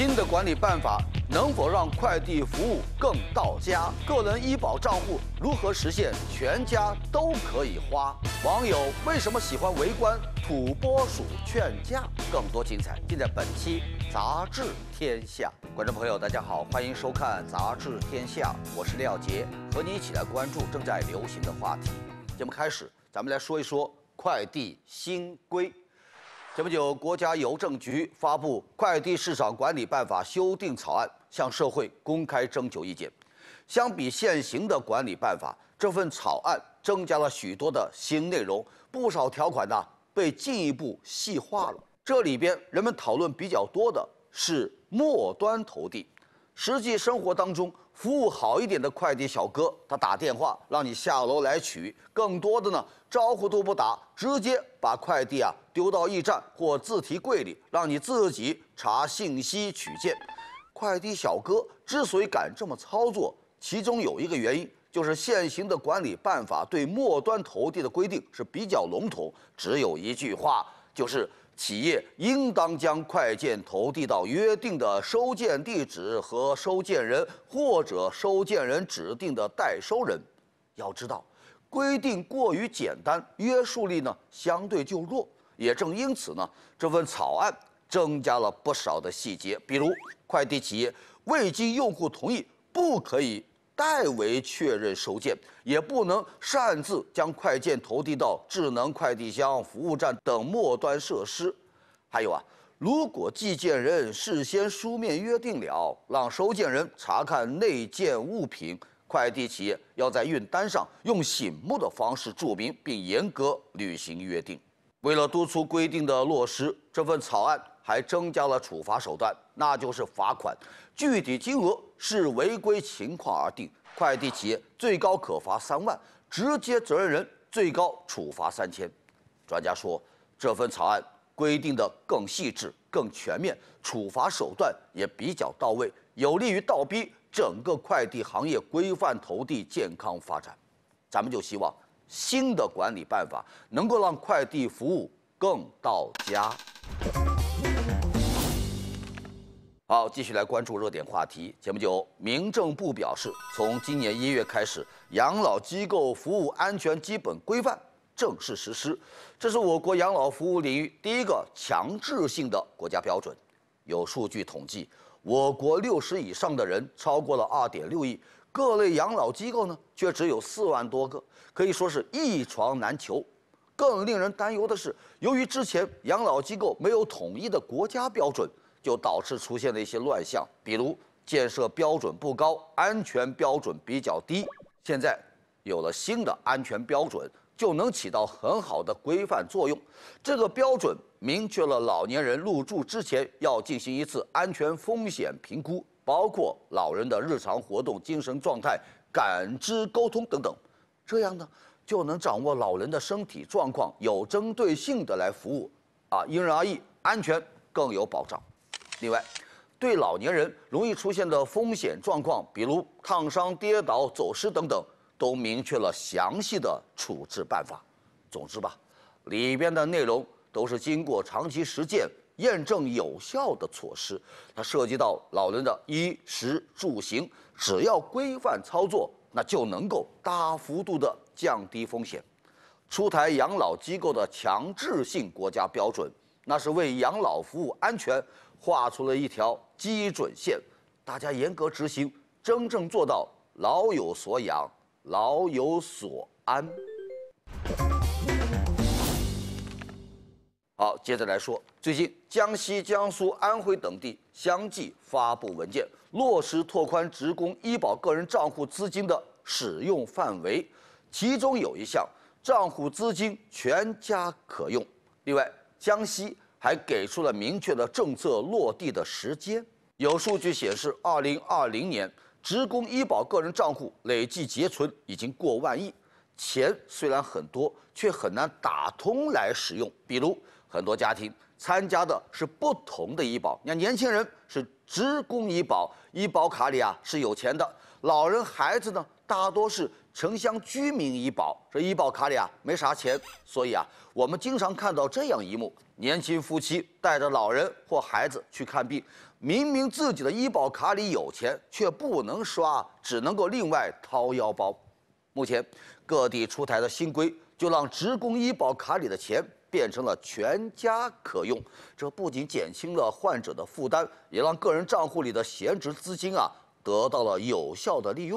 新的管理办法能否让快递服务更到家？个人医保账户如何实现全家都可以花？网友为什么喜欢围观土拨鼠劝架？更多精彩尽在本期《杂志天下》。观众朋友，大家好，欢迎收看《杂志天下》，我是廖杰，和你一起来关注正在流行的话题。节目开始，咱们来说一说快递新规。前不久，国家邮政局发布《快递市场管理办法》修订草案，向社会公开征求意见。相比现行的管理办法，这份草案增加了许多的新内容，不少条款呢被进一步细化了。这里边人们讨论比较多的是末端投递。实际生活当中，服务好一点的快递小哥，他打电话让你下楼来取；更多的呢，招呼都不打，直接把快递啊丢到驿站或自提柜里，让你自己查信息取件。快递小哥之所以敢这么操作，其中有一个原因就是现行的管理办法对末端投递的规定是比较笼统，只有一句话就是。企业应当将快件投递到约定的收件地址和收件人，或者收件人指定的代收人。要知道，规定过于简单，约束力呢相对就弱。也正因此呢，这份草案增加了不少的细节，比如快递企业未经用户同意，不可以。代为确认收件，也不能擅自将快件投递到智能快递箱、服务站等末端设施。还有啊，如果寄件人事先书面约定了让收件人查看内件物品，快递企业要在运单上用醒目的方式注明，并严格履行约定。为了督促规定的落实，这份草案。还增加了处罚手段，那就是罚款，具体金额视违规情况而定。快递企业最高可罚三万，直接责任人最高处罚三千。专家说，这份草案规定的更细致、更全面，处罚手段也比较到位，有利于倒逼整个快递行业规范、投递、健康发展。咱们就希望新的管理办法能够让快递服务更到家。好，继续来关注热点话题。前不久，民政部表示，从今年一月开始，《养老机构服务安全基本规范》正式实施，这是我国养老服务领域第一个强制性的国家标准。有数据统计，我国六十以上的人超过了二点六亿，各类养老机构呢却只有四万多个，可以说是一床难求。更令人担忧的是，由于之前养老机构没有统一的国家标准。就导致出现了一些乱象，比如建设标准不高，安全标准比较低。现在有了新的安全标准，就能起到很好的规范作用。这个标准明确了老年人入住之前要进行一次安全风险评估，包括老人的日常活动、精神状态、感知、沟通等等。这样呢，就能掌握老人的身体状况，有针对性的来服务。啊，因人而异，安全更有保障。另外，对老年人容易出现的风险状况，比如烫伤、跌倒、走失等等，都明确了详细的处置办法。总之吧，里边的内容都是经过长期实践验证有效的措施。它涉及到老人的衣食住行，只要规范操作，那就能够大幅度的降低风险。出台养老机构的强制性国家标准，那是为养老服务安全。画出了一条基准线，大家严格执行，真正做到老有所养、老有所安。好，接着来说，最近江西、江苏、安徽等地相继发布文件，落实拓宽职工医保个人账户资金的使用范围，其中有一项账户资金全家可用。另外，江西。还给出了明确的政策落地的时间。有数据显示，二零二零年职工医保个人账户累计结存已经过万亿。钱虽然很多，却很难打通来使用。比如，很多家庭参加的是不同的医保，那年轻人是职工医保，医保卡里啊是有钱的，老人、孩子呢？大多是城乡居民医保，这医保卡里啊没啥钱，所以啊，我们经常看到这样一幕：年轻夫妻带着老人或孩子去看病，明明自己的医保卡里有钱，却不能刷，只能够另外掏腰包。目前，各地出台的新规就让职工医保卡里的钱变成了全家可用，这不仅减轻了患者的负担，也让个人账户里的闲置资金啊得到了有效的利用。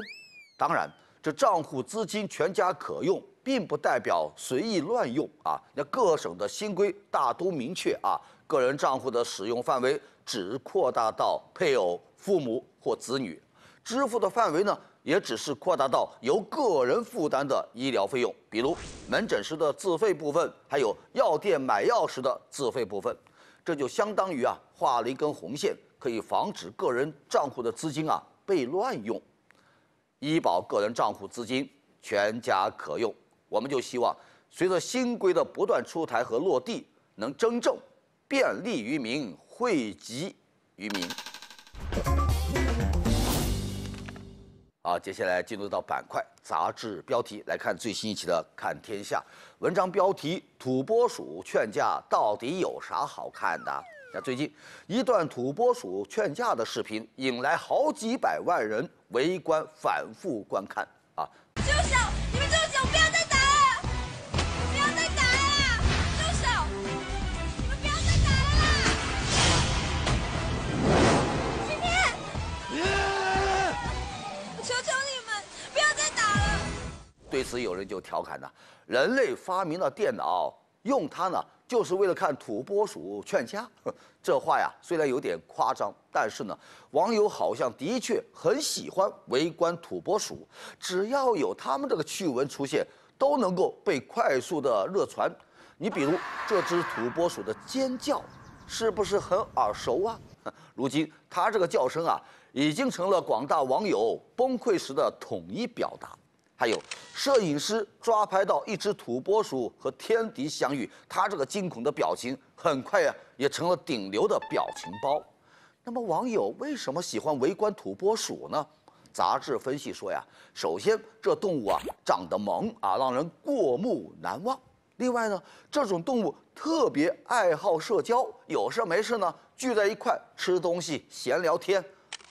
当然，这账户资金全家可用，并不代表随意乱用啊！那各省的新规大都明确啊，个人账户的使用范围只扩大到配偶、父母或子女，支付的范围呢，也只是扩大到由个人负担的医疗费用，比如门诊时的自费部分，还有药店买药时的自费部分。这就相当于啊，画了一根红线，可以防止个人账户的资金啊被乱用。医保个人账户资金全家可用，我们就希望随着新规的不断出台和落地，能真正便利于民，惠及于民。好，接下来进入到板块，杂志标题来看最新一期的《看天下》文章标题：《土拨鼠劝架到底有啥好看的》。那最近，一段土拨鼠劝架的视频引来好几百万人围观，反复观看。啊！住手！你们住手！不要再打了！不要再打了！住手！你们不要再打了！今天，我求求你们不要再打了。对此，有人就调侃了：人类发明了电脑，用它呢。就是为了看土拨鼠劝架，这话呀虽然有点夸张，但是呢，网友好像的确很喜欢围观土拨鼠，只要有他们这个趣闻出现，都能够被快速的热传。你比如这只土拨鼠的尖叫，是不是很耳熟啊？如今它这个叫声啊，已经成了广大网友崩溃时的统一表达。还有摄影师抓拍到一只土拨鼠和天敌相遇，他这个惊恐的表情很快呀也成了顶流的表情包。那么网友为什么喜欢围观土拨鼠呢？杂志分析说呀，首先这动物啊长得萌啊，让人过目难忘。另外呢，这种动物特别爱好社交，有事没事呢聚在一块吃东西、闲聊天。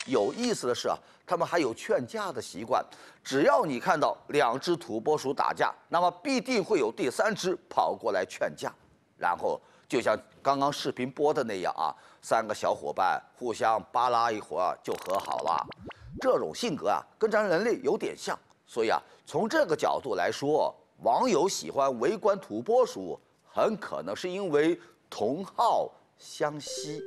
有意思的是啊。他们还有劝架的习惯，只要你看到两只土拨鼠打架，那么必定会有第三只跑过来劝架，然后就像刚刚视频播的那样啊，三个小伙伴互相扒拉一会儿就和好了。这种性格啊，跟咱人类有点像，所以啊，从这个角度来说，网友喜欢围观土拨鼠，很可能是因为同好相吸。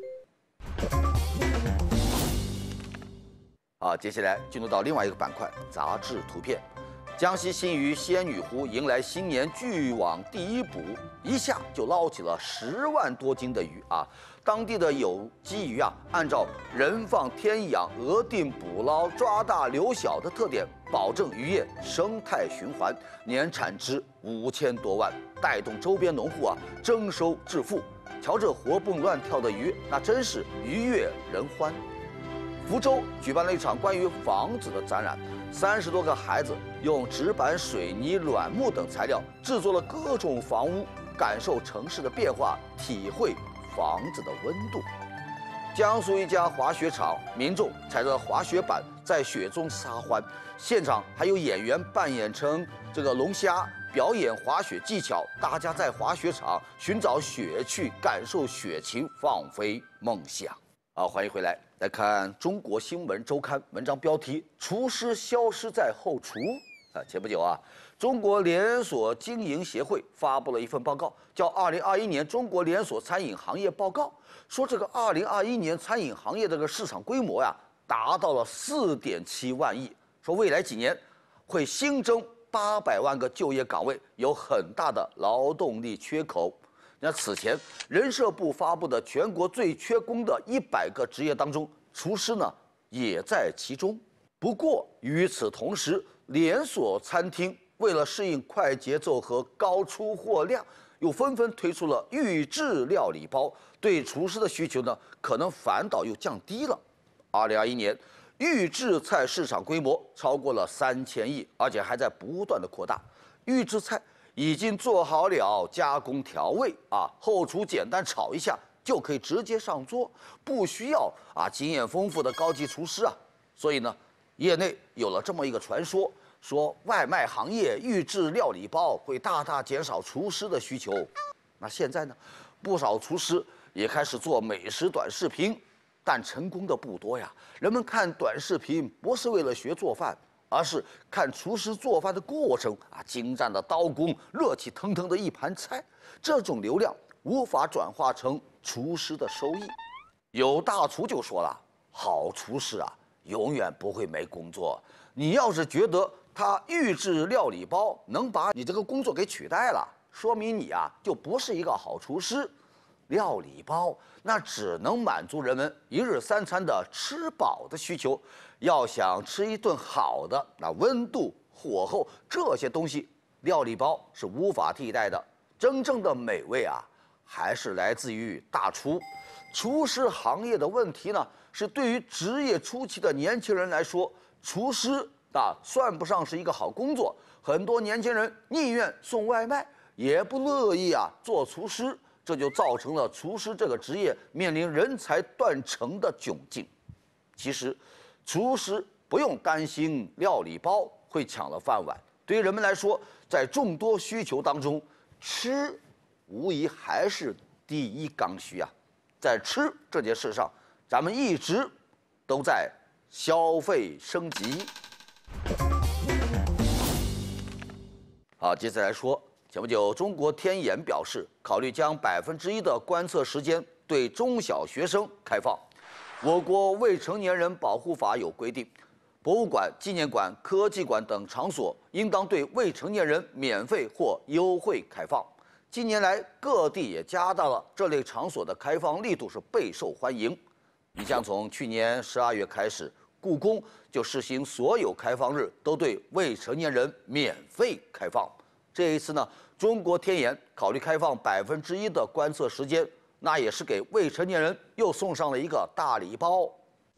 啊，接下来进入到另外一个板块，杂志图片。江西新余仙女湖迎来新年巨网第一捕，一下就捞起了十万多斤的鱼啊！当地的有机鱼啊，按照人放天养、额定捕捞、抓大留小的特点，保证渔业生态循环，年产值五千多万，带动周边农户啊增收致富。瞧这活蹦乱跳的鱼，那真是鱼跃人欢。福州举办了一场关于房子的展览，三十多个孩子用纸板、水泥、软木等材料制作了各种房屋，感受城市的变化，体会房子的温度。江苏一家滑雪场，民众踩着滑雪板在雪中撒欢，现场还有演员扮演成这个龙虾表演滑雪技巧，大家在滑雪场寻找雪趣，感受雪情，放飞梦想。好，欢迎回来。来看《中国新闻周刊》文章标题：厨师消失在后厨。啊，前不久啊，中国连锁经营协会发布了一份报告，叫《二零二一年中国连锁餐饮行业报告》，说这个二零二一年餐饮行业这个市场规模呀，达到了四点七万亿。说未来几年，会新增八百万个就业岗位，有很大的劳动力缺口。那此前，人社部发布的全国最缺工的一百个职业当中，厨师呢也在其中。不过与此同时，连锁餐厅为了适应快节奏和高出货量，又纷纷推出了预制料理包，对厨师的需求呢可能反倒又降低了。二零二一年，预制菜市场规模超过了三千亿，而且还在不断的扩大。预制菜。已经做好了加工调味啊，后厨简单炒一下就可以直接上桌，不需要啊经验丰富的高级厨师啊。所以呢，业内有了这么一个传说，说外卖行业预制料理包会大大减少厨师的需求。那现在呢，不少厨师也开始做美食短视频，但成功的不多呀。人们看短视频不是为了学做饭。而是看厨师做饭的过程啊，精湛的刀工，热气腾腾的一盘菜，这种流量无法转化成厨师的收益。有大厨就说了，好厨师啊，永远不会没工作。你要是觉得他预制料理包能把你这个工作给取代了，说明你啊，就不是一个好厨师。料理包那只能满足人们一日三餐的吃饱的需求，要想吃一顿好的，那温度、火候这些东西，料理包是无法替代的。真正的美味啊，还是来自于大厨。厨师行业的问题呢，是对于职业初期的年轻人来说，厨师啊算不上是一个好工作。很多年轻人宁愿送外卖，也不乐意啊做厨师。这就造成了厨师这个职业面临人才断层的窘境。其实，厨师不用担心料理包会抢了饭碗。对于人们来说，在众多需求当中，吃无疑还是第一刚需啊。在吃这件事上，咱们一直都在消费升级。好，接着来说。前不久，中国天眼表示，考虑将百分之一的观测时间对中小学生开放。我国未成年人保护法有规定，博物馆、纪念馆、科技馆等场所应当对未成年人免费或优惠开放。近年来，各地也加大了这类场所的开放力度，是备受欢迎。你像从去年十二月开始，故宫就实行所有开放日都对未成年人免费开放。这一次呢，中国天眼考虑开放百分之一的观测时间，那也是给未成年人又送上了一个大礼包。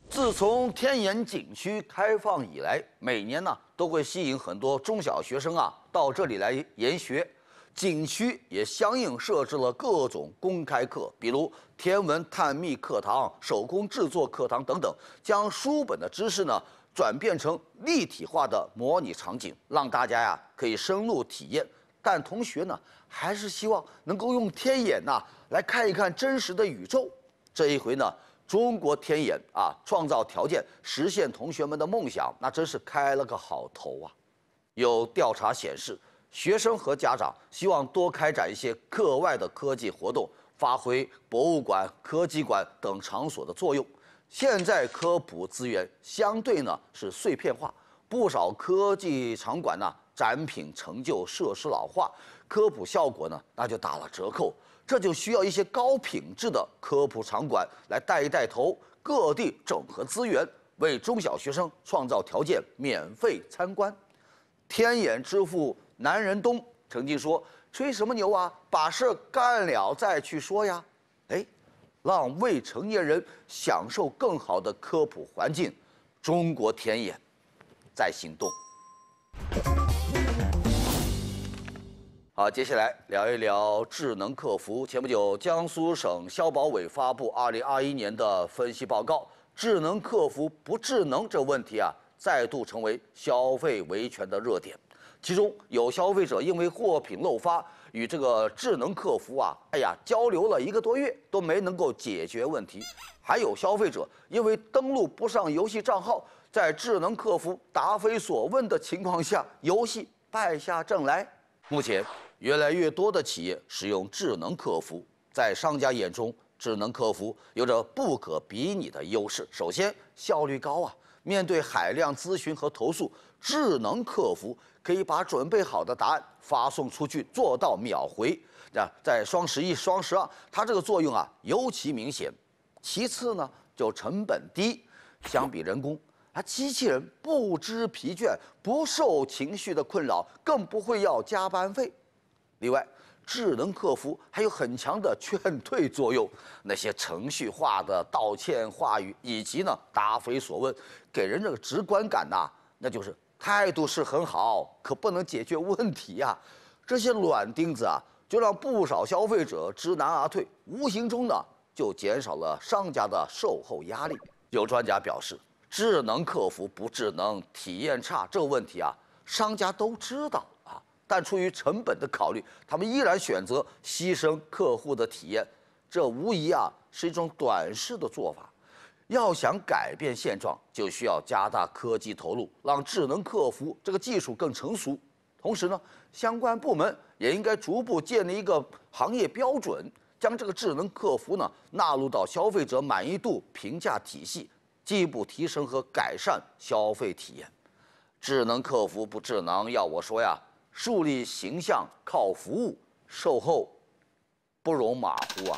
自从天眼景区开放以来，每年呢都会吸引很多中小学生啊到这里来研学，景区也相应设置了各种公开课，比如天文探秘课堂、手工制作课堂等等，将书本的知识呢。转变成立体化的模拟场景，让大家呀可以深入体验。但同学呢，还是希望能够用天眼呐来看一看真实的宇宙。这一回呢，中国天眼啊，创造条件实现同学们的梦想，那真是开了个好头啊。有调查显示，学生和家长希望多开展一些课外的科技活动，发挥博物馆、科技馆等场所的作用。现在科普资源相对呢是碎片化，不少科技场馆呢展品陈旧、设施老化，科普效果呢那就打了折扣。这就需要一些高品质的科普场馆来带一带头，各地整合资源，为中小学生创造条件，免费参观。天眼之父南仁东曾经说：“吹什么牛啊，把事干了再去说呀。”哎。让未成年人享受更好的科普环境，《中国田野在行动。好，接下来聊一聊智能客服。前不久，江苏省消保委发布2021年的分析报告，智能客服不智能这问题啊，再度成为消费维权的热点。其中，有消费者因为货品漏发。与这个智能客服啊，哎呀，交流了一个多月都没能够解决问题。还有消费者因为登录不上游戏账号，在智能客服答非所问的情况下，游戏败下阵来。目前，越来越多的企业使用智能客服，在商家眼中，智能客服有着不可比拟的优势。首先，效率高啊，面对海量咨询和投诉，智能客服。可以把准备好的答案发送出去，做到秒回。那在双十一、双十二，它这个作用啊尤其明显。其次呢，就成本低，相比人工啊，机器人不知疲倦，不受情绪的困扰，更不会要加班费。另外，智能客服还有很强的劝退作用，那些程序化的道歉话语以及呢答非所问，给人这个直观感呐，那就是。态度是很好，可不能解决问题呀。这些软钉子啊，就让不少消费者知难而退，无形中呢就减少了商家的售后压力。有专家表示，智能客服不智能、体验差这个问题啊，商家都知道啊，但出于成本的考虑，他们依然选择牺牲客户的体验，这无疑啊是一种短视的做法。要想改变现状，就需要加大科技投入，让智能客服这个技术更成熟。同时呢，相关部门也应该逐步建立一个行业标准，将这个智能客服呢纳入到消费者满意度评价体系，进一步提升和改善消费体验。智能客服不智能，要我说呀，树立形象靠服务，售后不容马虎啊。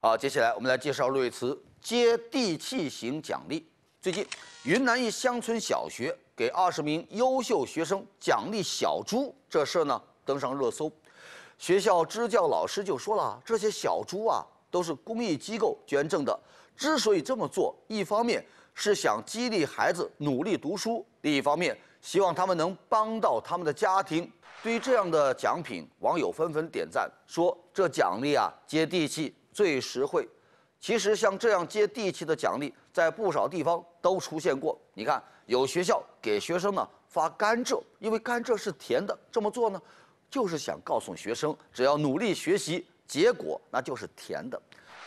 好，接下来我们来介绍路易茨接地气型奖励。最近，云南一乡村小学给二十名优秀学生奖励小猪，这事呢登上热搜。学校支教老师就说了：“这些小猪啊，都是公益机构捐赠的。之所以这么做，一方面是想激励孩子努力读书，另一方面希望他们能帮到他们的家庭。”对于这样的奖品，网友纷纷点赞，说：“这奖励啊，接地气。”最实惠。其实像这样接地气的奖励，在不少地方都出现过。你看，有学校给学生呢发甘蔗，因为甘蔗是甜的，这么做呢，就是想告诉学生，只要努力学习，结果那就是甜的。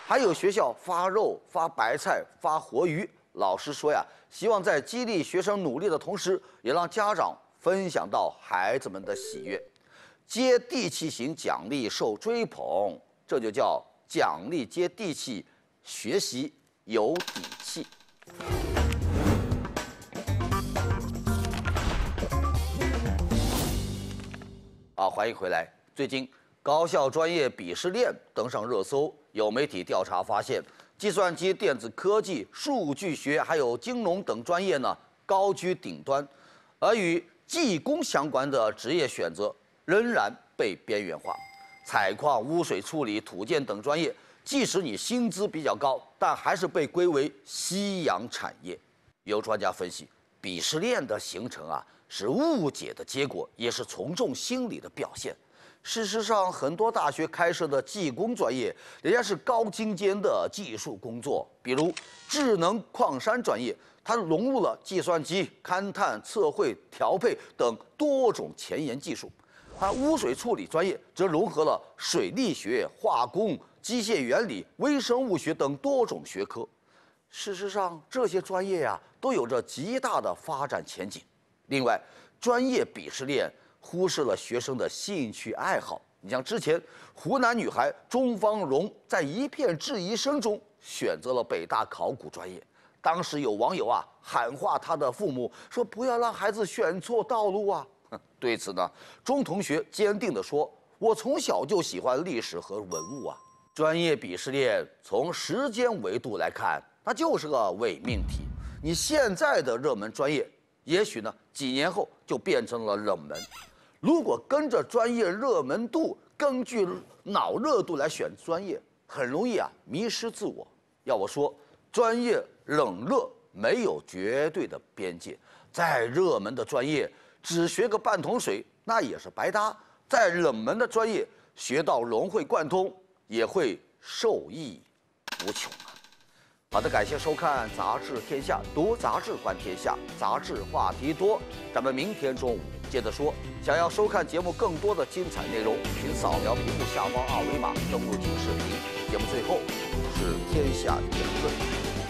还有学校发肉、发白菜、发活鱼。老师说呀，希望在激励学生努力的同时，也让家长分享到孩子们的喜悦。接地气型奖励受追捧，这就叫。奖励接地气，学习有底气。啊，欢迎回来！最近高校专业鄙视链登上热搜，有媒体调查发现，计算机、电子科技、数据学还有金融等专业呢，高居顶端，而与技工相关的职业选择仍然被边缘化。采矿、污水处理、土建等专业，即使你薪资比较高，但还是被归为夕阳产业。有专家分析，鄙视链的形成啊，是误解的结果，也是从众心理的表现。事实上，很多大学开设的技工专业，人家是高精尖的技术工作，比如智能矿山专业，它融入了计算机、勘探、测绘、调配等多种前沿技术。而污水处理专业则融合了水力学、化工、机械原理、微生物学等多种学科。事实上，这些专业呀，都有着极大的发展前景。另外，专业鄙视链忽视了学生的兴趣爱好。你像之前湖南女孩钟芳荣，在一片质疑声中选择了北大考古专业，当时有网友啊喊话她的父母，说不要让孩子选错道路啊。对此呢，钟同学坚定地说：“我从小就喜欢历史和文物啊。”专业鄙视链从时间维度来看，它就是个伪命题。你现在的热门专业，也许呢几年后就变成了冷门。如果跟着专业热门度、根据脑热度来选专业，很容易啊迷失自我。要我说，专业冷热没有绝对的边界，再热门的专业。只学个半桶水，那也是白搭。再冷门的专业，学到融会贯通，也会受益无穷啊！好的，感谢收看《杂志天下》，读杂志观天下，杂志话题多。咱们明天中午接着说。想要收看节目更多的精彩内容，请扫描屏幕下方二维码登录听视频。节目最后是天下言论。